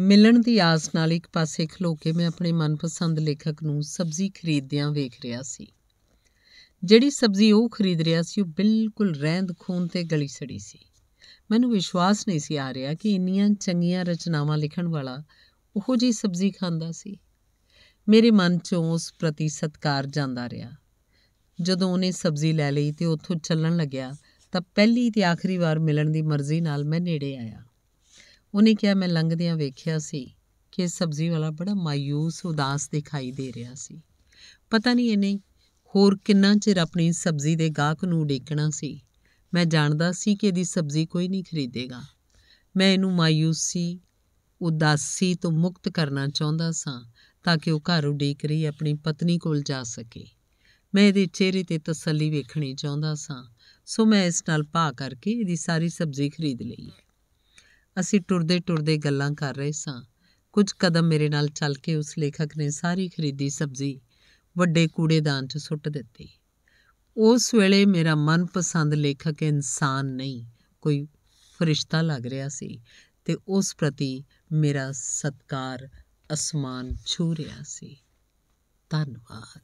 ਮਿਲਣ ਦੀ ਆਸ ਨਾਲ ਇੱਕ ਪਾਸੇ ਖਲੋ ਕੇ ਮੈਂ ਆਪਣੇ ਮਨਪਸੰਦ ਲੇਖਕ ਨੂੰ ਸਬਜ਼ੀ ਖਰੀਦਦਿਆਂ ਵੇਖ ਰਿਹਾ ਸੀ ਜਿਹੜੀ ਸਬਜ਼ੀ ਉਹ ਖਰੀਦ ਰਿਹਾ ਸੀ ਉਹ ਬਿਲਕੁਲ ਰਹਿੰਦ ਖੂਨ ਤੇ ਗਲੀ ਸੜੀ ਸੀ ਮੈਨੂੰ ਵਿਸ਼ਵਾਸ ਨਹੀਂ ਸੀ ਆ ਰਿਹਾ ਕਿ ਇੰਨੀਆਂ ਚੰਗੀਆਂ ਰਚਨਾਵਾਂ ਲਿਖਣ ਵਾਲਾ ਉਹੋ ਜੀ ਸਬਜ਼ੀ ਖਾਂਦਾ ਸੀ ਮੇਰੇ ਮਨ ਚੋਂ ਉਸ ਪ੍ਰਤੀ ਸਤਕਾਰ ਜਾਂਦਾ ਰਿਹਾ ਜਦੋਂ ਉਹਨੇ ਸਬਜ਼ੀ ਲੈ ਲਈ ਤੇ ਉੱਥੋਂ ਚੱਲਣ ਲੱਗਿਆ ਤਾਂ ਪਹਿਲੀ ਤੇ ਆਖਰੀ ਵਾਰ ਮਿਲਣ ਦੀ ਮਰਜ਼ੀ ਨਾਲ ਮੈਂ ਨੇੜੇ ਆਇਆ ਉਹਨੇ ਕਿਹਾ ਮੈਂ ਲੰਘਦਿਆਂ ਵੇਖਿਆ ਸੀ ਕਿ ਸਬਜ਼ੀ ਵਾਲਾ ਬੜਾ ਮਾਯੂਸ ਉਦਾਸ ਦਿਖਾਈ ਦੇ ਰਿਹਾ ਸੀ ਪਤਾ ਨਹੀਂ ਇਹਨੇ ਹੋਰ ਕਿੰਨਾ ਚਿਰ ਆਪਣੀ ਸਬਜ਼ੀ ਦੇ ਗਾਹਕ ਨੂੰ ਡੇਕਣਾ ਸੀ ਮੈਂ ਜਾਣਦਾ ਸੀ ਕਿ ਇਹਦੀ ਸਬਜ਼ੀ ਕੋਈ ਨਹੀਂ ਖਰੀਦੇਗਾ ਮੈਂ ਇਹਨੂੰ ਮਾਯੂਸੀ ਉਦਾਸੀ ਤੋਂ ਮੁਕਤ ਕਰਨਾ ਚਾਹੁੰਦਾ ਸਾਂ ਤਾਂ ਕਿ ਉਹ ਘਰ ਉਡੀਕ ਰਹੀ ਆਪਣੀ ਪਤਨੀ ਕੋਲ ਜਾ ਸਕੇ ਮੈਂ ਇਹਦੇ ਚਿਹਰੇ ਤੇ ਤਸੱਲੀ ਵੇਖਣੀ ਚਾਹੁੰਦਾ ਸਾਂ ਸੋ ਮੈਂ ਇਸ ਨਾਲ ਭਾ ਕਰਕੇ ਇਹਦੀ ਸਾਰੀ ਸਬਜ਼ੀ ਖਰੀਦ ਲਈ ਅਸੀਂ ਟੁਰਦੇ ਟੁਰਦੇ ਗੱਲਾਂ ਕਰ ਰਹੇ ਸਾਂ ਕੁਝ ਕਦਮ ਮੇਰੇ ਨਾਲ ਚੱਲ ਕੇ ਉਸ ਲੇਖਕ ਨੇ ਸਾਰੀ ਖਰੀਦੀ ਸਬਜ਼ੀ ਵੱਡੇ ਕੂੜੇਦਾਨ 'ਚ ਸੁੱਟ ਦਿੱਤੀ ਉਸ ਵੇਲੇ ਮੇਰਾ ਮਨਪਸੰਦ ਲੇਖਕ ਇਨਸਾਨ ਨਹੀਂ ਕੋਈ ਫਰਿਸ਼ਤਾ ਲੱਗ ਰਿਹਾ ਸੀ ਤੇ ਉਸ ਪ੍ਰਤੀ ਮੇਰਾ ਸਤਕਾਰ ਅਸਮਾਨ ਛੂ ਰਿਹਾ ਸੀ ਧੰਨਵਾਦ